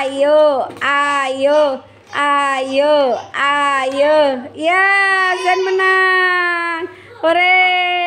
ayo ayo ayo ayo ya Zen menang hore